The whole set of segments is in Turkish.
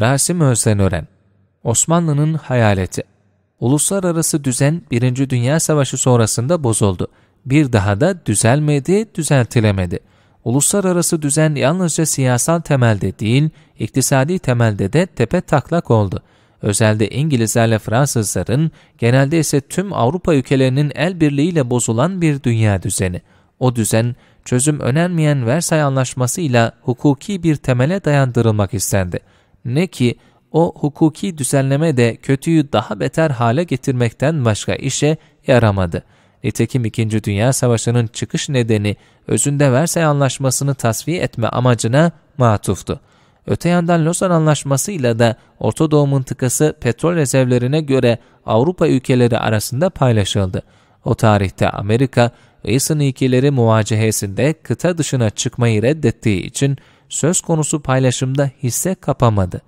Rasim Özdenören Osmanlı'nın hayaleti Uluslararası düzen 1. Dünya Savaşı sonrasında bozuldu. Bir daha da düzelmedi, düzeltilemedi. Uluslararası düzen yalnızca siyasal temelde değil, iktisadi temelde de tepe taklak oldu. Özelde İngilizlerle Fransızların, genelde ise tüm Avrupa ülkelerinin el birliğiyle bozulan bir dünya düzeni. O düzen, çözüm önermeyen Versay Anlaşması ile hukuki bir temele dayandırılmak istendi. Ne ki o hukuki düzenleme de kötüyü daha beter hale getirmekten başka işe yaramadı. Nitekim 2. Dünya Savaşı'nın çıkış nedeni özünde Versay Anlaşması'nı tasfiye etme amacına matuftu. Öte yandan Lozan Anlaşması'yla da Orta Doğu mıntıkası petrol rezervlerine göre Avrupa ülkeleri arasında paylaşıldı. O tarihte Amerika, Wilson ilkeleri muvacehesinde kıta dışına çıkmayı reddettiği için söz konusu paylaşımda hisse kapamadı.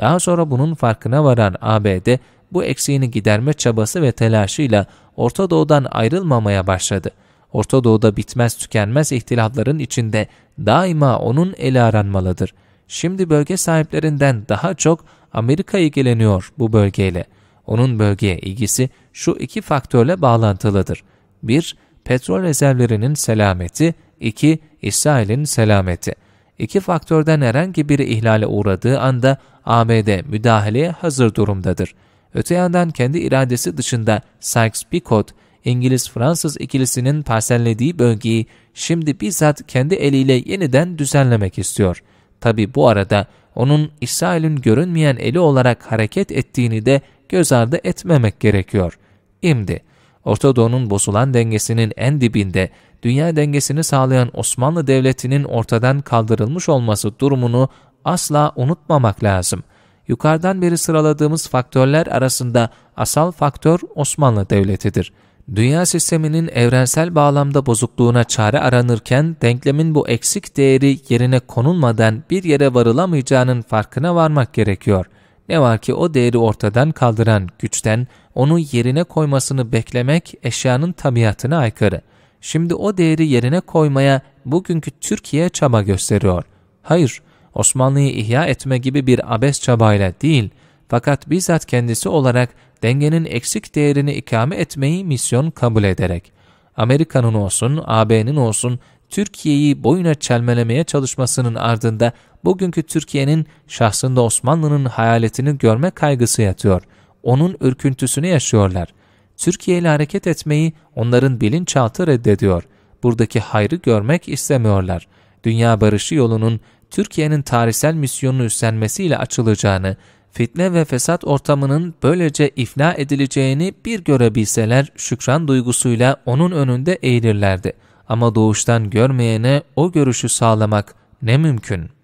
Daha sonra bunun farkına varan ABD bu eksiğini giderme çabası ve telaşıyla Orta Doğu'dan ayrılmamaya başladı. Orta Doğu'da bitmez tükenmez ihtilafların içinde daima onun eli aranmalıdır. Şimdi bölge sahiplerinden daha çok Amerika ilgileniyor bu bölgeyle. Onun bölgeye ilgisi şu iki faktörle bağlantılıdır. 1- Petrol rezervlerinin selameti, 2- İsrail'in selameti iki faktörden herhangi biri ihlale uğradığı anda ABD müdahaleye hazır durumdadır. Öte yandan kendi iradesi dışında Sykes-Picot, İngiliz-Fransız ikilisinin parsellediği bölgeyi şimdi bizzat kendi eliyle yeniden düzenlemek istiyor. Tabi bu arada onun İsrail'in görünmeyen eli olarak hareket ettiğini de göz ardı etmemek gerekiyor. İmdi, Orta Doğu'nun bozulan dengesinin en dibinde dünya dengesini sağlayan Osmanlı Devleti'nin ortadan kaldırılmış olması durumunu asla unutmamak lazım. Yukarıdan beri sıraladığımız faktörler arasında asal faktör Osmanlı Devleti'dir. Dünya sisteminin evrensel bağlamda bozukluğuna çare aranırken denklemin bu eksik değeri yerine konulmadan bir yere varılamayacağının farkına varmak gerekiyor.'' Ne var ki o değeri ortadan kaldıran güçten onu yerine koymasını beklemek eşyanın tabiatına aykırı. Şimdi o değeri yerine koymaya bugünkü Türkiye çaba gösteriyor. Hayır, Osmanlı'yı ihya etme gibi bir abes çabayla değil, fakat bizzat kendisi olarak dengenin eksik değerini ikame etmeyi misyon kabul ederek. Amerika'nın olsun, AB'nin olsun Türkiye'yi boyuna çelmelemeye çalışmasının ardında bugünkü Türkiye'nin şahsında Osmanlı'nın hayaletini görme kaygısı yatıyor. Onun ürküntüsünü yaşıyorlar. Türkiye ile hareket etmeyi onların bilinçaltı reddediyor. Buradaki hayrı görmek istemiyorlar. Dünya barışı yolunun Türkiye'nin tarihsel misyonunu üstlenmesiyle açılacağını, fitne ve fesat ortamının böylece ifna edileceğini bir görebilseler şükran duygusuyla onun önünde eğilirlerdi.'' Ama doğuştan görmeyene o görüşü sağlamak ne mümkün?